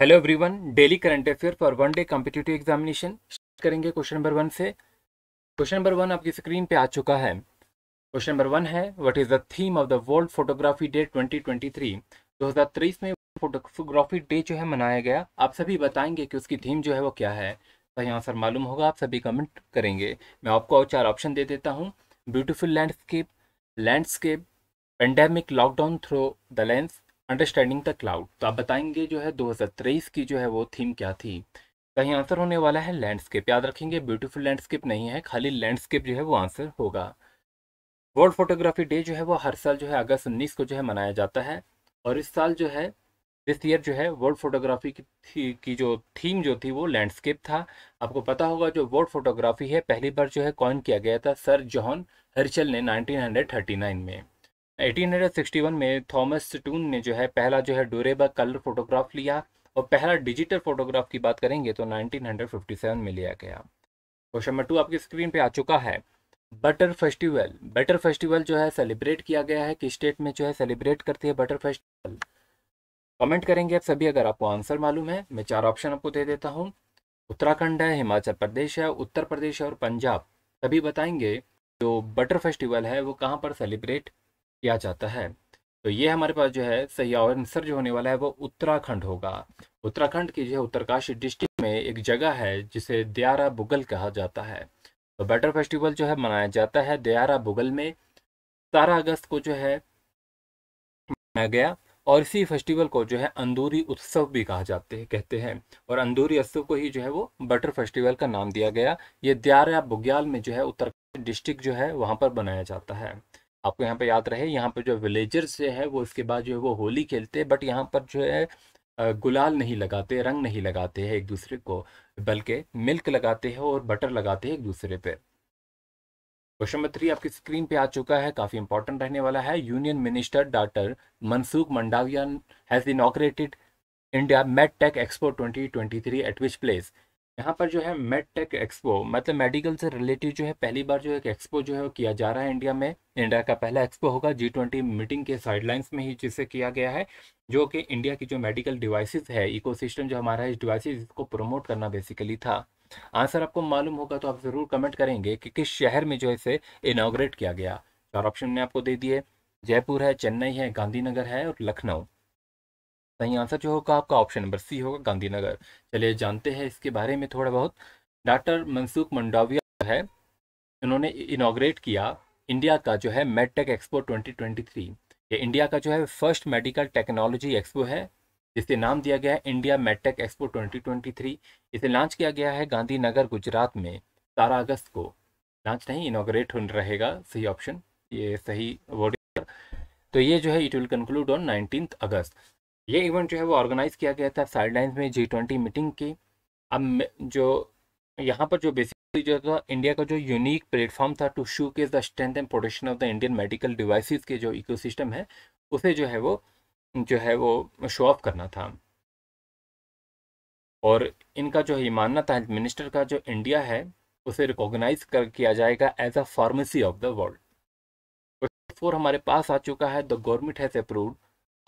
Hello everyone daily current affair for one day competitive examination करेंगे question number one से question number one आपकी screen पे आ चुका है क्वेश्चन नंबर वन है what is the theme of the world photography day 2023 twenty में photography day जो है मनाया गया आप सभी बताएंगे कि उसकी थीम जो है वो क्या है तो आंसर सर मालूम होगा आप सभी कमेंट करेंगे मैं आपको और चार ऑप्शन दे देता हूँ beautiful landscape landscape pandemic lockdown through the lens understanding the cloud तो आप बताएंगे जो है 2023 की जो है वो थीम क्या थी कहीं आंसर होने वाला है लैंडस्केप याद रखेंगे ब्यूटीफुल लैंडस्केप नहीं है खाली लैंडस्केप जो है वो आंसर होगा वर्ल्ड फोटोग्राफी डे जो है वो हर साल जो है अगस्त उन्नीस को जो है मनाया जाता है और इस साल जो है दिस ईयर जो है वर्ल्ड फोटोग्राफी की, थी, की जो थीम जो थी वो लैंडस्केप था आपको पता होगा जो वर्ल्ड फोटोग्राफी है पहली बार जो है कॉइन किया गया था सर जॉन हर्चल ने 1939 में 1861 में थॉमस टून ने जो है पहला जो है डोरेबा कलर फोटोग्राफ लिया और पहला डिजिटल फोटोग्राफ की बात करेंगे तो 1957 में लिया गया क्वेश्चन नंबर टू आपकी स्क्रीन पे आ चुका है बटर फेस्टिवल बटर फेस्टिवल जो है सेलिब्रेट किया गया है किस स्टेट में जो है सेलिब्रेट करती है बटर फेस्टिवल कमेंट करेंगे आप सभी अगर आपको आंसर मालूम है मैं चार ऑप्शन आपको दे देता हूँ उत्तराखंड है हिमाचल प्रदेश है उत्तर प्रदेश है और पंजाब सभी बताएंगे जो बटर फेस्टिवल है वो कहाँ पर सेलिब्रेट किया जाता है तो ये हमारे पास जो है सही आंसर जो होने वाला है वो उत्तराखंड होगा उत्तराखंड की जो है उत्तरकाशी डिस्ट्रिक्ट में एक जगह है जिसे दयारा बुगल कहा जाता है तो बैटर फेस्टिवल जो है मनाया जाता है दयारा बुगल में सतारह अगस्त को जो है मनाया गया और इसी फेस्टिवल को जो है अंदूरी उत्सव भी कहा जाते हैं कहते हैं और अंदूरी उत्सव को ही जो है वो बटर फेस्टिवल का नाम दिया गया ये दियारा बुग्याल में जो है उत्तरकाशी डिस्ट्रिक्ट जो है वहाँ पर बनाया जाता है आपको यहाँ पे याद रहे यहाँ पे जो विलेजर्स है वो इसके बाद जो है वो होली खेलते हैं बट यहाँ पर जो है गुलाल नहीं लगाते रंग नहीं लगाते हैं एक दूसरे को बल्कि मिल्क लगाते हैं और बटर लगाते हैं एक दूसरे पे क्वेश्चन नंबर थ्री आपकी स्क्रीन पे आ चुका है काफी इंपॉर्टेंट रहने वाला है union minister doctor Mansukh Mandaviya has inaugurated India Med Tech Expo three at which place यहाँ पर जो है मेड टेक एक्सपो मतलब मेडिकल से रिलेटेड जो है पहली बार जो एक एक्सपो जो है किया जा रहा है इंडिया में इंडिया का पहला एक्सपो होगा जी ट्वेंटी मीटिंग के साइडलाइंस में ही जिसे किया गया है जो कि इंडिया की जो मेडिकल डिवाइसेस है इकोसिस्टम जो हमारा है इस डिवाइसेस को प्रमोट करना बेसिकली था आंसर आपको मालूम होगा तो आप ज़रूर कमेंट करेंगे कि किस शहर में जो है इसे इनाग्रेट किया गया चार ऑप्शन ने आपको दे दिए जयपुर है चेन्नई है गांधीनगर है और लखनऊ सही आंसर जो होगा आपका ऑप्शन नंबर सी होगा गांधीनगर चलिए जानते हैं इसके बारे में थोड़ा बहुत डॉक्टर मनसुख मंडाविया है उन्होंने इनाग्रेट किया इंडिया का जो है मेडटेक एक्सपो 2023 ये इंडिया का जो है फर्स्ट मेडिकल टेक्नोलॉजी एक्सपो है जिसे नाम दिया गया है इंडिया मेडटेक एक्सपो 2023 इसे लॉन्च किया गया है गांधीनगर गुजरात में सतारह अगस्त को लॉन्च नहीं इनाग्रेट रहेगा सही ऑप्शन ये सही वर्ड तो ये जो है it will conclude on nineteen अगस्त ये इवेंट जो है वो ऑर्गेनाइज किया गया था साइडलाइंस में जी ट्वेंटी मीटिंग की अब जो यहाँ पर जो बेसिकली जो था इंडिया का जो यूनिक प्लेटफॉर्म था to showcase the strength and protection of the Indian medical devices के जो इकोसिस्टम है उसे जो है वो जो है वो शो ऑफ करना था और इनका जो ये मानना था मिनिस्टर का जो इंडिया है उसे रिकॉग्नाइज कर किया जाएगा as a pharmacy of the world four हमारे पास आ चुका है the government has approved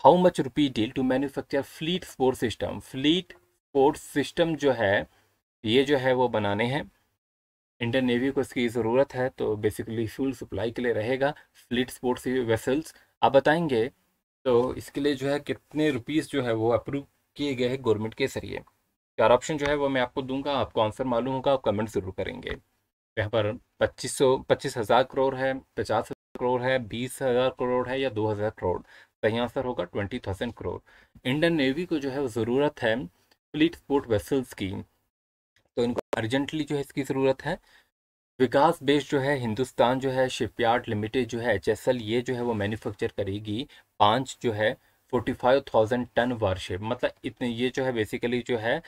how much rupee deal to manufacture fleet support system fleet support system जो है ये जो है वो बनाने हैं इंडियन नेवी को इसकी ज़रूरत है तो बेसिकली फ्यूल सप्लाई के लिए रहेगा फ्लीट स्पोर्ट्स वेसल्स आप बताएंगे तो इसके लिए जो है कितने रुपीज़ जो है वो अप्रूव किए गए हैं गवर्नमेंट के जरिए चार ऑप्शन जो है वो मैं आपको दूंगा आपको आंसर मालूम होगा आप कमेंट ज़रूर करेंगे यहाँ पर पच्चीस सौ पच्चीस हज़ार करोड़ है पचास हज़ार करोड़ है बीस हज़ार करोड़ है या दो हज़ार करोड़ सही आंसर होगा twenty thousand crore Indian Navy को जो है वो ज़रूरत है फ्लीट स्पोर्ट वेसल्स की तो इनको अर्जेंटली जो है इसकी ज़रूरत है विकास बेस्ड जो है हिंदुस्तान जो है शिपयार्ड लिमिटेड जो है एच ये जो है वो मैन्युफैक्चर करेगी पाँच जो है forty five thousand ton warship मतलब इतने ये जो है बेसिकली जो है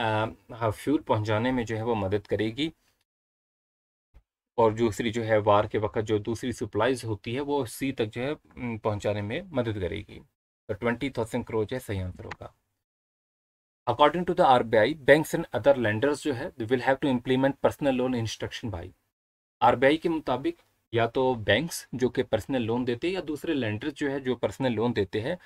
फ्यूल पहुंचाने में जो है वो मदद करेगी और दूसरी जो है वार के वक्त जो दूसरी सप्लाईज होती है वो सी तक जो है पहुंचाने में मदद करेगी तो ट्वेंटी थाउजेंड करोड़ जो है सही आंसर होगा according to the R B I banks and other lenders जो है will have to implement personal loan instruction by R B I के मुताबिक या तो बैंक्स जो कि पर्सनल लोन देते हैं या दूसरे लैंडर्स जो है जो पर्सनल लोन देते हैं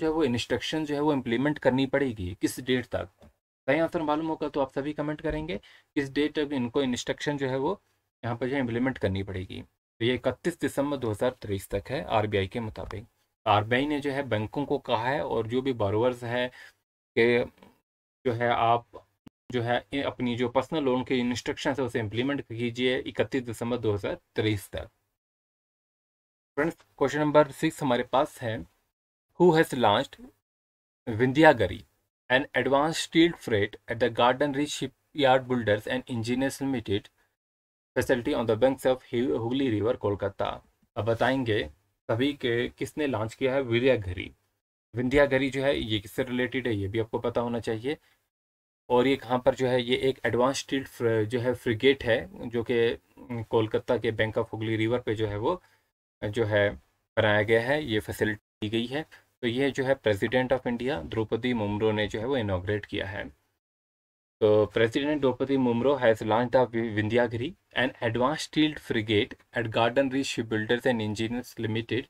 जो है वो इंस्ट्रक्शन जो है वो इम्प्लीमेंट करनी पड़ेगी किस डेट तक सही आंसर मालूम होगा तो आप सभी कमेंट करेंगे किस डेट तक इनको इंस्ट्रक्शन जो है वो यहाँ पर जो इम्प्लीमेंट करनी पड़ेगी तो ये इकतीस दिसंबर दो तक है आर के मुताबिक आर ने जो है बैंकों को कहा है और जो भी बारोवर्स है कि जो है आप जो है अपनी जो पर्सनल लोन के इंस्ट्रक्शन है उसे इम्प्लीमेंट कीजिए इकतीस दिसंबर तेईस तक फ्रेंड्स क्वेश्चन नंबर सिक्स हमारे पास है who has launched Vindhyagiri an advanced steel frigate at the Garden Reach Ship Yard Builders and Engineers Limited facility on the banks of Hooghly river Kolkata अब बताएंगे सभी के किसने लॉन्च किया है विंध्या विंध्याघरी जो है ये किससे रिलेटेड है ये भी आपको पता होना चाहिए और ये कहाँ पर जो है ये एक एडवांस स्टील जो है फ्रिगेट है जो कि कोलकाता के बैंक ऑफ हुगली रिवर पे जो है वो जो है बनाया गया है ये फैसिलिटी दी गई है तो ये जो है President of India Droupadi Murmu ने जो है वो इनाग्रेट किया है So President Draupadi Mumro has launched the Vindhyagiri, an advanced steel frigate at Garden Reach Shipbuilders and Engineers Limited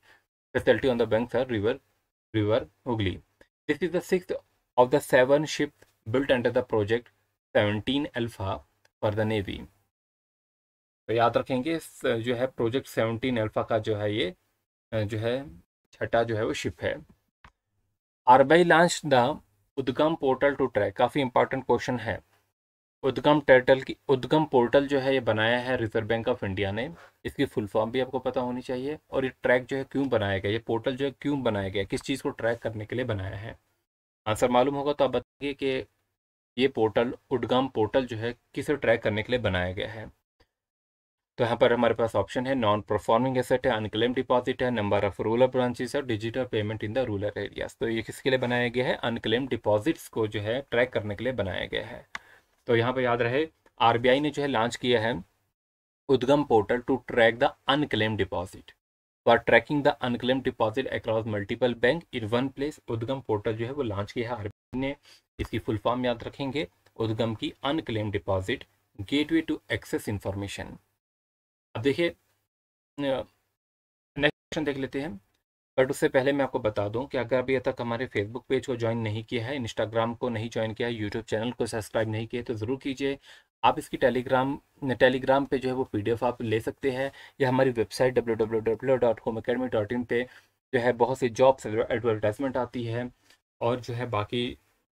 facility on the banks of River River Hooghly. This is the sixth of the seven ships built under the project 17 Alpha for the Navy. तो याद रखेंगे जो है project 17 alpha का जो है ये जो है छठा जो है वो शिप है RBI launch the Udgam portal to track काफ़ी इंपॉर्टेंट क्वेश्चन है उद्गम टर्टल की उद्गम पोर्टल जो है ये बनाया है रिजर्व बैंक ऑफ इंडिया ने इसकी फुल फॉर्म भी आपको पता होनी चाहिए और ये ट्रैक जो है क्यों बनाया गया ये पोर्टल जो है क्यों बनाया गया किस चीज़ को ट्रैक करने के लिए बनाया है आंसर मालूम होगा तो आप बताइए कि ये पोर्टल उद्गम पोर्टल जो है किसे ट्रैक करने के लिए बनाया गया है तो यहाँ पर हमारे पास ऑप्शन है नॉन परफॉर्मिंग एसेट है अनक्लेम डिपॉजिट है नंबर ऑफ रूरल ब्रांचेस और digital payment in the rural areas तो ये किसके लिए बनाया गया है अनक्लेम डिपॉजिट्स को जो है ट्रैक करने के लिए बनाया गया है तो यहाँ पर याद रहे आर ने जो है लॉन्च किया है Udgam portal to track the unclaimed deposit for tracking the unclaimed deposit across multiple bank in one place Udgam portal जो है वो लॉन्च किया है आर ने इसकी फुल फॉर्म याद रखेंगे उद्गम की unclaimed deposit gateway to access information अब देखिए नेक्स्ट क्वेश्चन देख लेते हैं बट उससे पहले मैं आपको बता दूं कि अगर अभी तक हमारे फेसबुक पेज को ज्वाइन नहीं किया है इंस्टाग्राम को नहीं ज्वाइन किया है यूट्यूब चैनल को सब्सक्राइब नहीं किया तो ज़रूर कीजिए आप इसकी टेलीग्राम टेलीग्राम पे जो है वो पीडीएफ आप ले सकते हैं या हमारी वेबसाइट डब्ल्यू पे जो है बहुत सी जॉब्स एडवर्टाइजमेंट आती है और जो है बाकी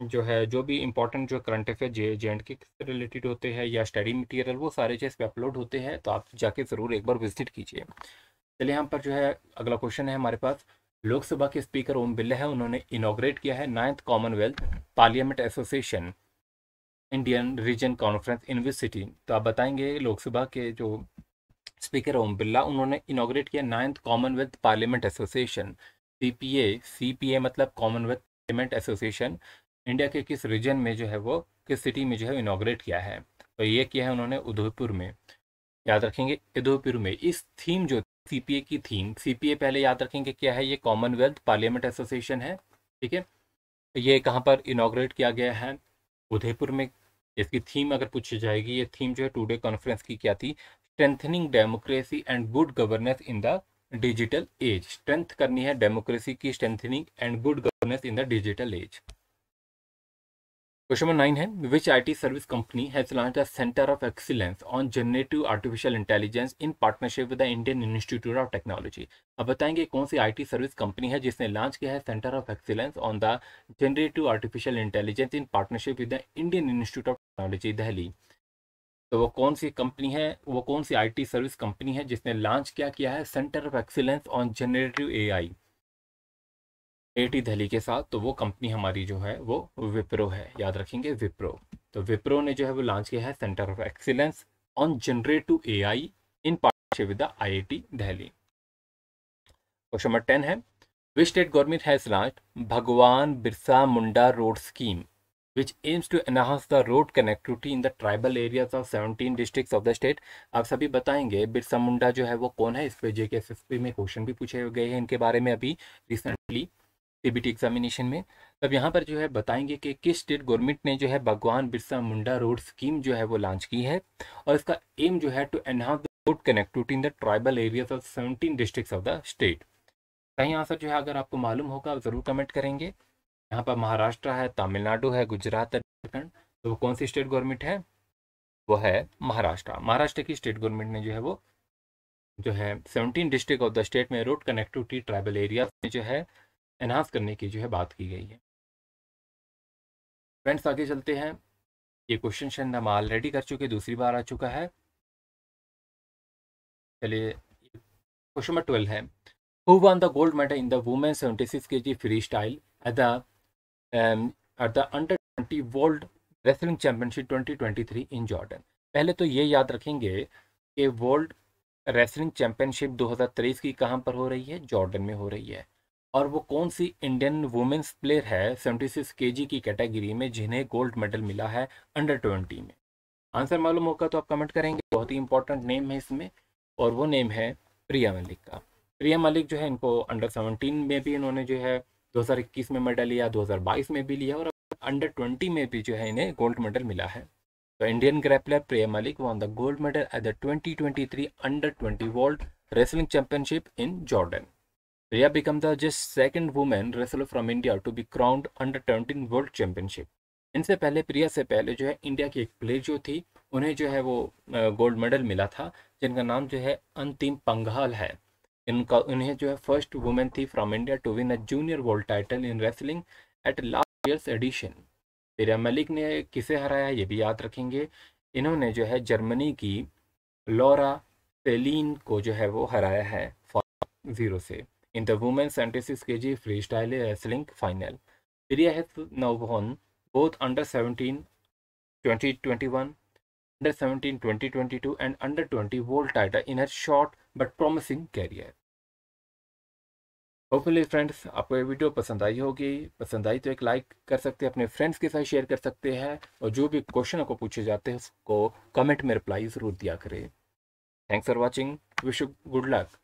जो है जो भी इंपॉर्टेंट जो current affair J J and K related होते हैं या स्टडी मटेरियल वो सारे चीज़ पे अपलोड होते हैं तो आप जाके ज़रूर एक बार विजिट कीजिए चलिए यहाँ पर जो है अगला क्वेश्चन है हमारे पास लोकसभा के स्पीकर ओम बिल्ला है उन्होंने इनाग्रेट किया है ninth Commonwealth Parliament Association Indian Region Conference in which city तो आप बताएंगे लोकसभा के जो स्पीकर ओम बिरला उन्होंने इनाग्रेट किया ninth Commonwealth Parliament Association C P A C P A मतलब कॉमनवेल्थ पार्लियामेंट एसोसिएशन इंडिया के किस रीजन में जो है वो किस सिटी में जो है इनाग्रेट किया है तो ये किया है उन्होंने उदयपुर में याद रखेंगे उदयपुर में इस थीम जो सीपीए की थीम सीपीए पहले याद रखेंगे क्या है ये कॉमनवेल्थ पार्लियामेंट एसोसिएशन है ठीक है ये कहाँ पर इनाग्रेट किया गया है उदयपुर में इसकी थीम अगर पूछी जाएगी ये थीम जो है टूडे कॉन्फ्रेंस की क्या थी strengthening democracy and good governance in the digital age strength करनी है डेमोक्रेसी की strengthening and good governance in the digital age question number nine है which I T service company has launched the centre of excellence on generative artificial intelligence in partnership with the Indian Institute of Technology अब बताएंगे कौन सी I T service company है जिसने launch किया है centre of excellence on the generative artificial intelligence in partnership with the Indian Institute of Technology Delhi तो वो कौन सी कंपनी है वो कौन सी आई टी सर्विस कंपनी है जिसने लॉन्च क्या किया है centre of excellence on generative A I IIT Delhi के साथ तो वो कंपनी हमारी जो है वो विप्रो है याद रखेंगे विप्रो तो विप्रो ने जो है वो लॉन्च किया है centre of excellence on generative A I in partnership with I I T Delhi question number ten है which state government has launch भगवान Birsa Munda road scheme which aims to enhance the road connectivity in the tribal areas of seventeen district of the state आप सभी बताएंगे बिरसा मुंडा जो है वो कौन है इस पे जेके एस एस पी में क्वेश्चन भी पूछे गए हैं इनके बारे में अभी रिसेंटली टीबीटी एग्जामिनेशन में तब यहाँ पर जो है बताएंगे कि किस स्टेट गवर्नमेंट ने जो है भगवान बिरसा मुंडा रोड स्कीम जो है वो लॉन्च की है और इसका एम जो है to enhance the road connectivity in the tribal areas of seventeen district of the state कहीं आंसर जो है अगर आपको मालूम होगा आप ज़रूर कमेंट करेंगे यहाँ पर महाराष्ट्र है तमिलनाडु है गुजरात है झारखंड तो वो कौन सी स्टेट गवर्नमेंट है वो है महाराष्ट्र महाराष्ट्र की स्टेट गवर्नमेंट ने जो है वो जो है seventeen district of the state में रोड कनेक्टिविटी ट्राइबल एरिया में जो है एनहांस करने की जो है बात की गई है फ्रेंड्स आगे चलते हैं ये क्वेश्चन शायद हम ऑलरेडी कर चुके दूसरी बार आ चुका है चलिए क्वेश्चन नंबर ट्वेल्व है who won the gold medal in the women seventy six K G freestyle at the at the under twenty world wrestling championship twenty twenty three in Jordan पहले तो ये याद रखेंगे कि world wrestling championship दो हज़ार तेईस की कहाँ पर हो रही है जॉर्डन में हो रही है और वो कौन सी इंडियन वुमेन्स प्लेयर है 76 जी की कैटेगरी में जिन्हें गोल्ड मेडल मिला है अंडर ट्वेंटी में आंसर मालूम होगा तो आप कमेंट करेंगे बहुत ही इंपॉर्टेंट नेम है इसमें और वो नेम है प्रिया मलिक का प्रिया मलिक जो है इनको अंडर सेवनटीन में भी इन्होंने जो है 2021 में मेडल लिया 2022 में भी लिया और अंडर ट्वेंटी में भी जो है इन्हें गोल्ड मेडल मिला है तो Indian grappler Priya Malik won the gold medal at the three under twenty world wrestling championship in Jordan Rhea became the just second woman wrestler from India to be crowned under 17 world championship इनसे पहले प्रिया से पहले जो है India की एक player जो थी उन्हें जो है वो गोल्ड मेडल मिला था जिनका नाम जो है अंतिम पंघाल है इनका उन्हें जो है फर्स्ट वुमेन थी from India to win a junior world title in wrestling at last year's edition Priya Malik ने किसे हराया ये भी याद रखेंगे इन्होंने जो है जर्मनी की लॉरा सेलिन को जो है वो हराया है फॉर जीरो से in the women's 76 kg freestyle wrestling final. Syria has now won both under 17 2021, under 17 2022, and under 20 world title in her short but promising career. Hopefully friends आपको ये वीडियो पसंद आई होगी पसंद आई तो एक लाइक कर सकते हैं अपने फ्रेंड्स के साथ शेयर कर सकते हैं और जो भी क्वेश्चन आपको पूछे जाते हैं उसको कमेंट में रिप्लाई ज़रूर दिया करें thanks for watching wish good luck